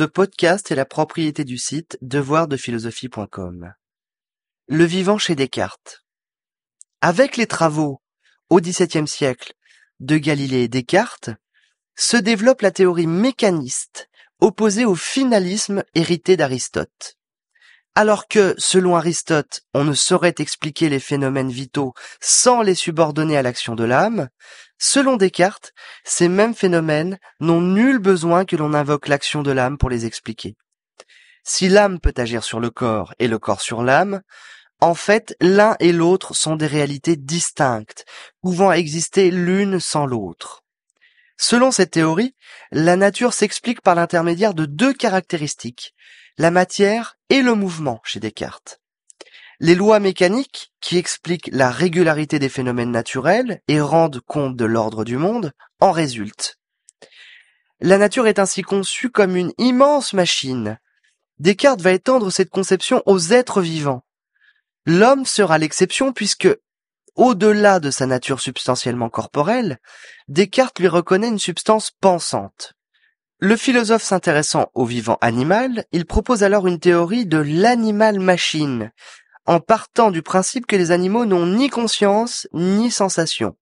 Ce podcast est la propriété du site devoirdephilosophie.com. Le vivant chez Descartes. Avec les travaux au XVIIe siècle de Galilée et Descartes, se développe la théorie mécaniste opposée au finalisme hérité d'Aristote. Alors que, selon Aristote, on ne saurait expliquer les phénomènes vitaux sans les subordonner à l'action de l'âme, selon Descartes, ces mêmes phénomènes n'ont nul besoin que l'on invoque l'action de l'âme pour les expliquer. Si l'âme peut agir sur le corps et le corps sur l'âme, en fait, l'un et l'autre sont des réalités distinctes, pouvant exister l'une sans l'autre. Selon cette théorie, la nature s'explique par l'intermédiaire de deux caractéristiques la matière et le mouvement chez Descartes. Les lois mécaniques, qui expliquent la régularité des phénomènes naturels et rendent compte de l'ordre du monde, en résultent. La nature est ainsi conçue comme une immense machine. Descartes va étendre cette conception aux êtres vivants. L'homme sera l'exception puisque, au-delà de sa nature substantiellement corporelle, Descartes lui reconnaît une substance pensante. Le philosophe s'intéressant au vivant animal, il propose alors une théorie de l'animal-machine, en partant du principe que les animaux n'ont ni conscience ni sensation.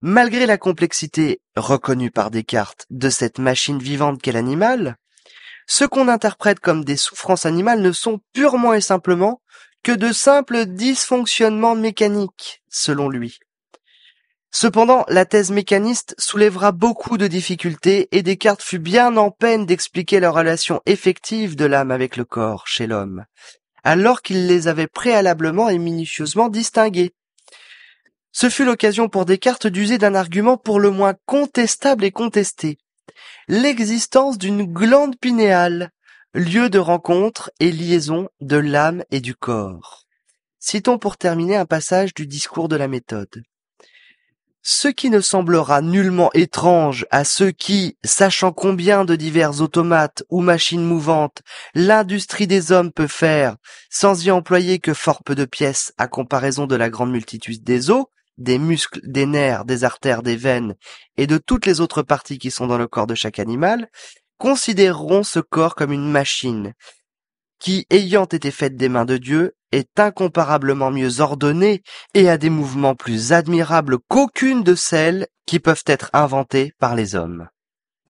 Malgré la complexité reconnue par Descartes de cette machine vivante qu'est l'animal, ce qu'on interprète comme des souffrances animales ne sont purement et simplement que de simples dysfonctionnements mécaniques, selon lui. Cependant, la thèse mécaniste soulèvera beaucoup de difficultés et Descartes fut bien en peine d'expliquer la relation effective de l'âme avec le corps chez l'homme, alors qu'il les avait préalablement et minutieusement distinguées. Ce fut l'occasion pour Descartes d'user d'un argument pour le moins contestable et contesté. L'existence d'une glande pinéale, lieu de rencontre et liaison de l'âme et du corps. Citons pour terminer un passage du discours de la méthode ce qui ne semblera nullement étrange à ceux qui, sachant combien de divers automates ou machines mouvantes l'industrie des hommes peut faire, sans y employer que fort peu de pièces à comparaison de la grande multitude des os, des muscles, des nerfs, des artères, des veines et de toutes les autres parties qui sont dans le corps de chaque animal, considéreront ce corps comme une machine, qui, ayant été faite des mains de Dieu, est incomparablement mieux ordonnée et a des mouvements plus admirables qu'aucune de celles qui peuvent être inventées par les hommes.